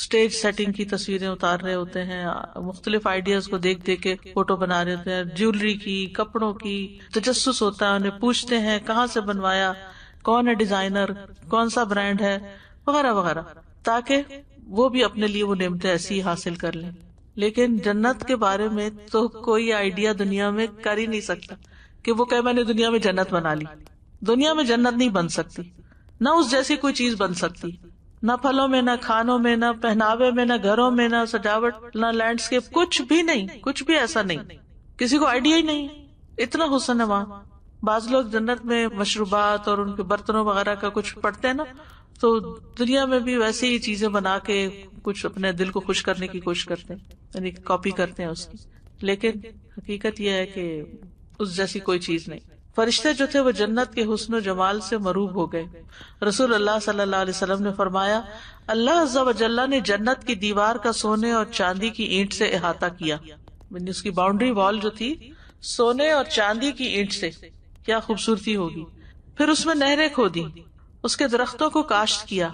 स्टेज सेटिंग की तस्वीरें उतार रहे होते हैं मुख्तलिफ आइडियाज को देख देख के फोटो बना रहे होते हैं ज्वेलरी की कपड़ों की तजस्स होता है उन्हें पूछते हैं कहाँ से बनवाया कौन है डिजाइनर कौन सा ब्रांड है वगैरह वगैरह ताकि वो भी अपने लिए वो नियमतें ऐसी हासिल कर लें लेकिन जन्नत के बारे में तो कोई आइडिया दुनिया में कर ही नहीं सकता कि वो कहे मैंने दुनिया में जन्नत बना ली दुनिया में जन्नत नहीं बन सकती ना उस जैसी कोई चीज बन सकती न फलों में न खानों में न पहनावे में न घरों में न सजावट न लैंडस्केप कुछ भी नहीं कुछ भी ऐसा नहीं किसी को आइडिया ही नहीं इतना हुसन है वहाँ बाज लोग जन्नत में मशरूबात और उनके बर्तनों वगैरह का कुछ पढ़ते हैं ना तो दुनिया में भी वैसे ही चीजें बना के कुछ अपने दिल को खुश करने की कोशिश करते हैं यानी कॉपी करते हैं उसकी लेकिन हकीकत यह है कि उस जैसी कोई चीज नहीं फरिश्ते जो थे वो जन्नत के हुसन जमाल से मरूब हो गए रसूल अल्लाह सल्लल्लाहु ने फरमाया अल्लाह अज्जा ने जन्नत की दीवार का सोने और चांदी की ईंट से अहाता किया उसकी बाउंड्री वॉल जो थी सोने और चांदी की ईट से क्या खूबसूरती होगी फिर उसमें नहरें खोदी उसके दरख्तों को काश्त किया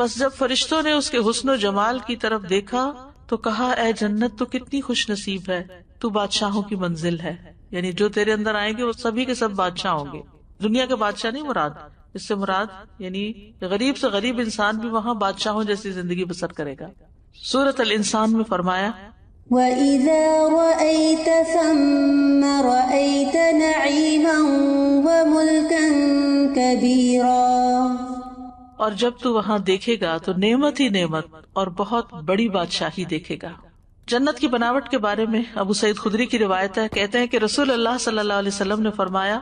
बस जब फरिश्तों ने उसके हुसन जमाल की तरफ देखा तो कहा ए जन्नत तो कितनी खुश नसीब है तू बादशाहों की मंजिल है यानी जो तेरे अंदर आएंगे वो सभी के सब बादशाह होंगे दुनिया के बादशाह नहीं मुराद इससे मुराद यानी गरीब से गरीब इंसान भी वहाँ बादशाहों जैसी जिंदगी बसर करेगा सूरत अल इंसान में फरमाया और जब तू वहाँ देखेगा तो नेमत ही नेमत और बहुत बड़ी बादशाही देखेगा जन्नत की बनावट के बारे में अब सईद खुदरी की रिवायत है कहते हैं कि रसूल अल्लाह सल्लल्लाहु अलैहि वसल्लम ने फरमाया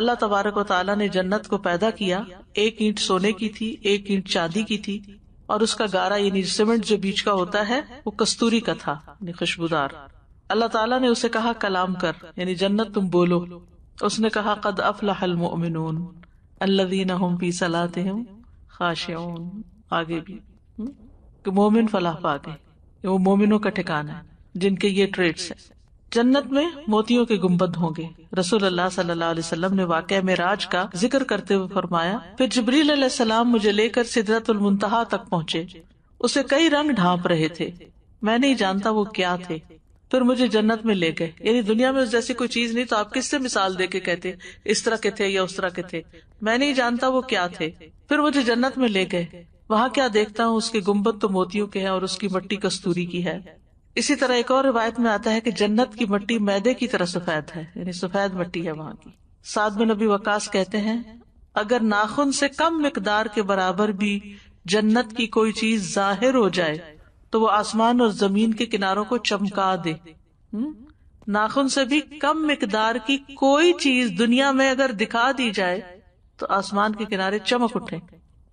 अल्लाह तबारक ताला ने जन्नत को पैदा किया एक ईंट सोने की थी एक ईंट चांदी की थी और उसका गारा यानी सीमेंट जो बीच का होता है वो कस्तूरी का था खुशबूदार अल्लाह तला ने उसे कहा कलाम कर यानी जन्नत तुम बोलो उसने कहा कद अफलाहल आगे भी मोमिन हम्म? फलाह पा गए वो मोमिनों का ठिकाना है जिनके ये ट्रेड्स है जन्नत में मोतियों के गुम्बद होंगे रसूल अल्लाह सल्लल्लाहु अलैहि वसल्लम ने वाक़ में राज का जिक्र करते हुए फरमाया फिर जबरील सलाम मुझे लेकर सिदरतुल मुंतहा तक पहुँचे उसे कई रंग ढांप रहे थे मैं नहीं जानता वो क्या थे फिर मुझे जन्नत में ले गए यानी दुनिया में उस जैसी कोई चीज नहीं तो आप किससे मिसाल दे के कहते इस तरह के थे या उस तरह के थे मैं नहीं जानता वो क्या थे फिर मुझे जन्नत में ले गए वहां क्या देखता हूँ उसके गुम्बद तो मोतियों के हैं और उसकी मट्टी कस्तूरी की है इसी तरह एक और रिवायत में आता है कि जन्नत की मट्टी मैदे की तरह सफेद है यानी सफेद मट्टी है वहां की साद में नबी वकास कहते हैं अगर नाखुन से कम मकदार के बराबर भी जन्नत की कोई चीज जाहिर हो जाए तो वो आसमान और जमीन के किनारों को चमका दे हम्म? नाखुन से भी कम मकदार की कोई चीज दुनिया में अगर दिखा दी जाए तो आसमान के किनारे चमक उठे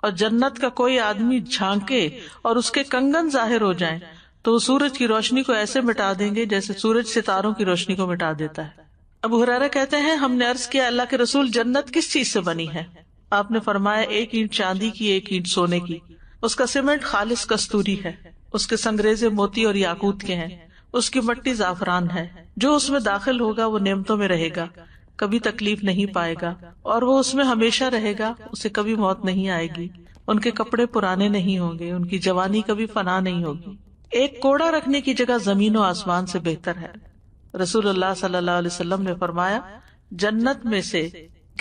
और जन्नत का कोई आदमी झांके और उसके कंगन जाहिर हो जाएं तो वो सूरज की रोशनी को ऐसे मिटा देंगे जैसे सूरज सितारों की रोशनी को मिटा देता है अब हुरारा कहते हैं हमने अर्ज किया अल्लाह के रसूल जन्नत किस चीज से बनी है आपने फरमाया एक ईंट चांदी की एक ईंट सोने की उसका सीमेंट खालिस कस्तूरी है उसके संग्रेजे मोती और याकूत के हैं उसकी मट्टी जाफरान है जो उसमें दाखिल होगा वो नेमतों में रहेगा कभी तकलीफ नहीं पाएगा और वो उसमें हमेशा रहेगा उसे कभी मौत नहीं आएगी उनके कपड़े पुराने नहीं होंगे उनकी जवानी कभी फना नहीं होगी एक कोड़ा रखने की जगह जमीन और आसमान से बेहतर है रसूल अल्लाह सल्लल्लाहु अलैहि वसल्लम ने फरमाया जन्नत में से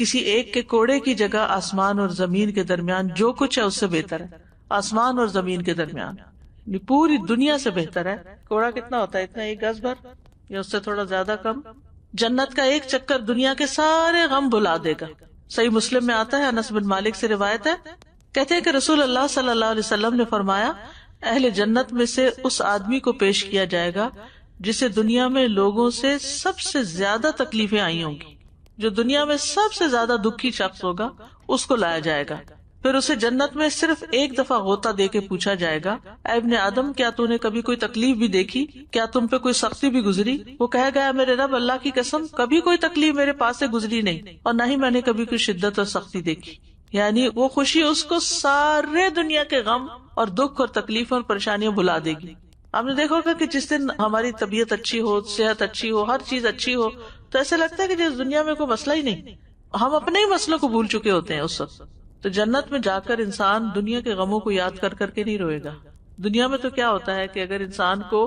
किसी एक के कोड़े की जगह आसमान और जमीन के दरमियान जो कुछ है उससे बेहतर है आसमान और जमीन के दरमियान पूरी दुनिया से बेहतर है कोड़ा कितना होता है इतना एक गज भर या उससे थोड़ा ज्यादा कम जन्नत का एक चक्कर दुनिया के सारे गम बुला देगा सही मुस्लिम में आता है अनस बिन मालिक से रिवायत है कहते हैं कि रसूल अल्लाह सल्लल्लाहु अलैहि वसल्लम ने फरमाया अहले जन्नत में से उस आदमी को पेश किया जाएगा जिसे दुनिया में लोगों से सबसे ज्यादा तकलीफें आई होंगी जो दुनिया में सबसे ज्यादा दुखी शख्स होगा उसको लाया जाएगा फिर उसे जन्नत में सिर्फ एक दफा गोता दे के पूछा जाएगा अबन आदम क्या तूने कभी कोई तकलीफ भी देखी क्या तुम पे कोई सख्ती भी गुजरी वो कह गया मेरे रब अल्लाह की कसम कभी कोई तकलीफ मेरे पास से गुजरी नहीं और न ही मैंने कभी कोई शिद्दत और सख्ती देखी यानी वो खुशी उसको सारे दुनिया के गम और दुख और तकलीफ और परेशानियां भुला देगी आपने देखा की जिस दिन हमारी तबीयत अच्छी हो सेहत अच्छी हो हर चीज अच्छी हो तो ऐसा लगता है की जिस दुनिया में कोई मसला ही नहीं हम अपने ही मसलों को भूल चुके होते हैं उस वक्त तो जन्नत में जाकर इंसान दुनिया के गमों को याद कर करके नहीं रोएगा दुनिया में तो क्या होता है कि अगर इंसान को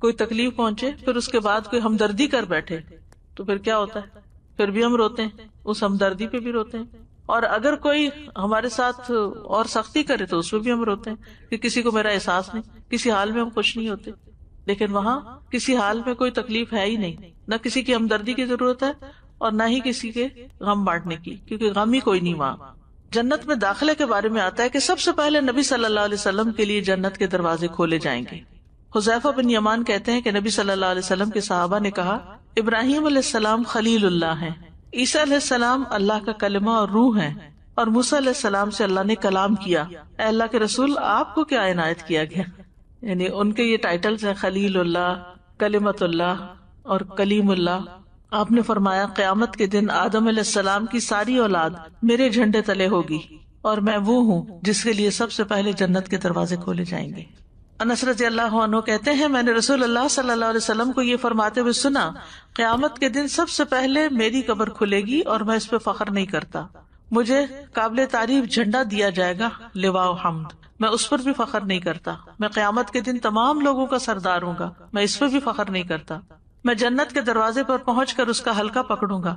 कोई तकलीफ पहुंचे फिर उसके बाद कोई हमदर्दी कर बैठे तो फिर क्या होता है फिर भी हम रोते हैं उस हमदर्दी पे भी रोते हैं और अगर कोई हमारे साथ और सख्ती करे तो उसमें भी हम रोते हैं कि किसी को मेरा एहसास नहीं किसी हाल में हम खुश नहीं होते लेकिन वहां किसी हाल में कोई तकलीफ है ही नहीं न किसी की हमदर्दी की जरूरत है और न ही किसी के गम बांटने की क्योंकि गम ही कोई नहीं वहां जन्नत में दाखिले के बारे में आता है कि सबसे पहले नबी सल्लल्लाहु अलैहि वसल्लम के लिए जन्नत के दरवाजे खोले जाएंगे हुजैफा बिन यमान कहते हैं कि नबी सल्लल्लाहु अलैहि वसल्लम के सहाबा ने कहा इब्राहिम अलैहिस्सलाम खलीलुल्लाह हैं ईसा अलैहिस्सलाम अल्लाह का कलमा और रूह है और मूसा अलैहिस्सलाम से अल्लाह ने कलाम किया अल्लाह के रसूल आपको क्या इनायत किया गया यानी उनके ये टाइटल्स हैं खलीलुल्लाह कलिमतुल्लाह और कलीमुल्लाह आपने फरमाया क्यामत के दिन आदम सलाम की सारी औलाद मेरे झंडे तले होगी और मैं वो हूँ जिसके लिए सबसे पहले जन्नत के दरवाजे खोले जाएंगे अनसरत अल्लाह कहते हैं मैंने रसूल अल्लाह सल्लाम को ये फरमाते हुए सुना क्यामत के दिन सबसे पहले मेरी कबर खुलेगी और मैं इस पर फख्र नहीं करता मुझे काबिल तारीफ झंडा दिया जाएगा लिवाओ हमद मैं उस पर भी फख्र नहीं करता मैं क्यामत के दिन तमाम लोगों का सरदार हूँ मैं इस पर भी फख्र नहीं करता मैं जन्नत के दरवाजे पर पहुंच कर उसका हल्का पकड़ूंगा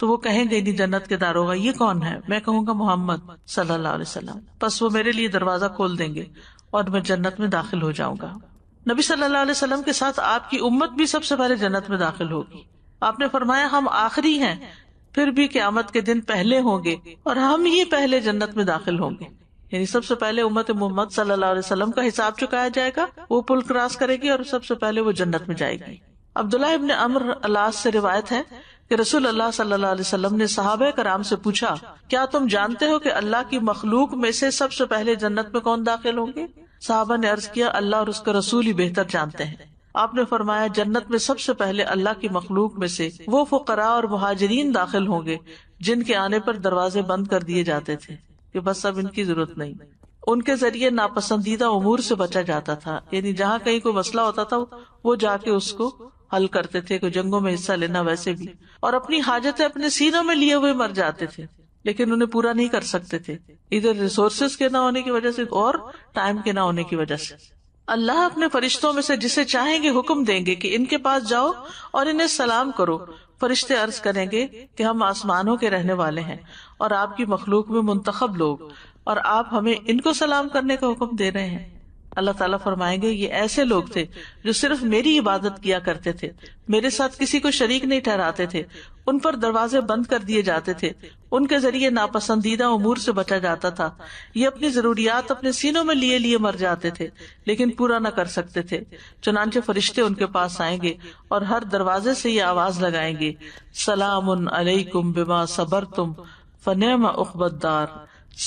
तो वो कहेंगे नहीं जन्नत के दारोगा ये कौन है मैं कहूंगा मोहम्मद सल्लल्लाहु अलैहि वसल्लम बस वो मेरे लिए दरवाजा खोल देंगे और मैं जन्नत में दाखिल हो जाऊंगा नबी सल्लल्लाहु अलैहि वसल्लम के साथ आपकी उम्मत भी सबसे पहले जन्नत में दाखिल होगी आपने फरमाया हम आखिरी हैं फिर भी क्यामत के दिन पहले होंगे और हम ही पहले जन्नत में दाखिल होंगे यानी सबसे पहले उम्मत मोहम्मद सल्लल्लाहु अलैहि वसल्लम का हिसाब चुकाया जाएगा वो पुल क्रॉस करेगी और सबसे पहले वो जन्नत में जाएगी अब्दुल्ला इबन अमर अल्लाह से रिवायत है कि रसूल अल्लाह सल्लल्लाहु अलैहि वसल्लम ने साहब कराम से पूछा क्या तुम जानते हो कि अल्लाह की मखलूक में से सबसे पहले जन्नत में कौन दाखिल होंगे साहबा ने अर्ज किया अल्लाह और उसका रसूल ही बेहतर जानते हैं आपने फरमाया जन्नत में सबसे पहले अल्लाह की मखलूक में से वो फुकरा और महाजरीन दाखिल होंगे जिनके आने पर दरवाजे बंद कर दिए जाते थे कि बस अब इनकी जरूरत नहीं उनके जरिए नापसंदीदा उमूर से बचा जाता था यानी जहाँ कहीं कोई मसला होता था वो जाके उसको हल करते थे कोई जंगों में हिस्सा लेना वैसे भी और अपनी हाजतें अपने सीनों में लिए हुए मर जाते थे लेकिन उन्हें पूरा नहीं कर सकते थे इधर रिसोर्सेज के ना होने की वजह से और टाइम के ना होने की वजह से अल्लाह अपने फरिश्तों में से जिसे चाहेंगे हुक्म देंगे कि इनके पास जाओ और इन्हें सलाम करो फरिश्ते अर्ज करेंगे कि हम आसमानों के रहने वाले हैं और आपकी मखलूक में मुंतखब लोग और आप हमें इनको सलाम करने का हुक्म दे रहे हैं अल्लाह ताला फरमाएंगे ये ऐसे लोग थे जो सिर्फ मेरी इबादत किया करते थे मेरे साथ किसी को शरीक नहीं ठहराते थे उन पर दरवाजे बंद कर दिए जाते थे उनके जरिए नापसंदीदा उमूर से बचा जाता था ये अपनी जरूरियात अपने सीनों में लिए लिए मर जाते थे लेकिन पूरा न कर सकते थे चुनाचे फरिश्ते उनके पास आएंगे और हर दरवाजे से ये आवाज लगाएंगे सलाम उन अलैकुम बिमा सबर तुम फनेमा उखबदार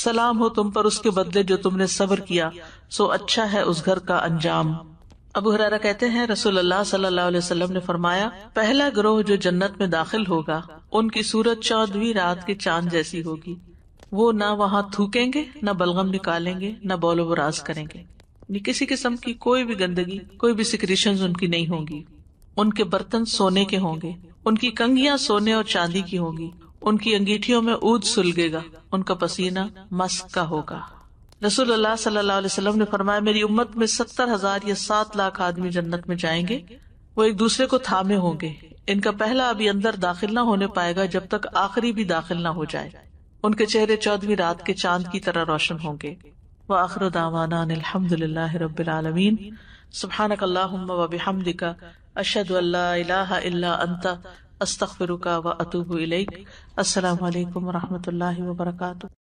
सलाम हो तुम पर उसके बदले जो तुमने सब्र किया सो अच्छा है उस घर का अंजाम अब हुरारा कहते हैं रसूल अल्लाह सल्लल्लाहु अलैहि वसल्लम ने फरमाया पहला ग्रोह जो जन्नत में दाखिल होगा उनकी सूरत चौदहवीं रात के चांद जैसी होगी वो ना वहाँ थूकेंगे न बलगम निकालेंगे न बोलो बराज करेंगे किसी किस्म की कोई भी गंदगी कोई भी सिक्रेशन उनकी नहीं होंगी उनके बर्तन सोने के होंगे उनकी कंगिया सोने और चांदी की होंगी उनकी अंगीठियों में ऊद सुलगेगा उनका पसीना मस्क का होगा रसूल सल्लल्लाहु अलैहि वसल्लम ने फरमाया मेरी उम्मत में सत्तर हजार या सात लाख आदमी जन्नत में जाएंगे वो एक दूसरे को थामे होंगे इनका पहला अभी अंदर दाखिल न होने पाएगा जब तक आखिरी भी दाखिल न हो जाए उनके चेहरे चौदहवीं रात के चांद की तरह रोशन होंगे वह आखिर दावाना रबीआलमीन सुबहान वबिहमदिका अशद अंता अस्तफिरुका व अतूब असलकम वरहमत ला वबरकू